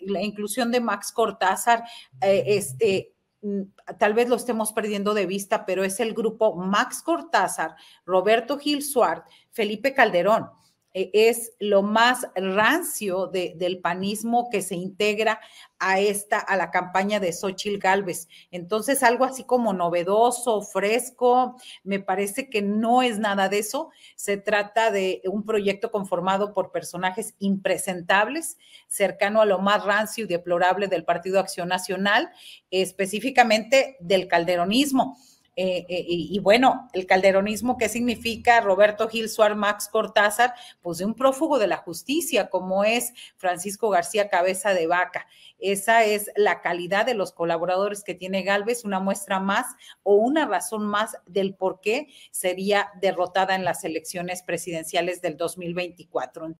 la inclusión de Max Cortázar, eh, este, mm, tal vez lo estemos perdiendo de vista, pero es el grupo Max Cortázar, Roberto Gil Felipe Calderón. Eh, es lo más rancio del panismo que se integra a esta, a la campaña de Sochil Gálvez. Entonces, algo así como novedoso, fresco, me parece que no es nada de eso. Se trata de un proyecto conformado por personajes impresentables, cercano a lo más rancio y deplorable del Partido Acción Nacional, específicamente del calderonismo. Eh, eh, y, bueno, el calderonismo, ¿qué significa Roberto Gil Suar Max Cortázar? Pues de un prófugo de la justicia, como es Francisco García Cabeza de Vaca. Esa es la calidad de los colaboradores que tiene Galvez, una muestra más o una razón más del por qué sería derrotada en las elecciones presidenciales del 2024.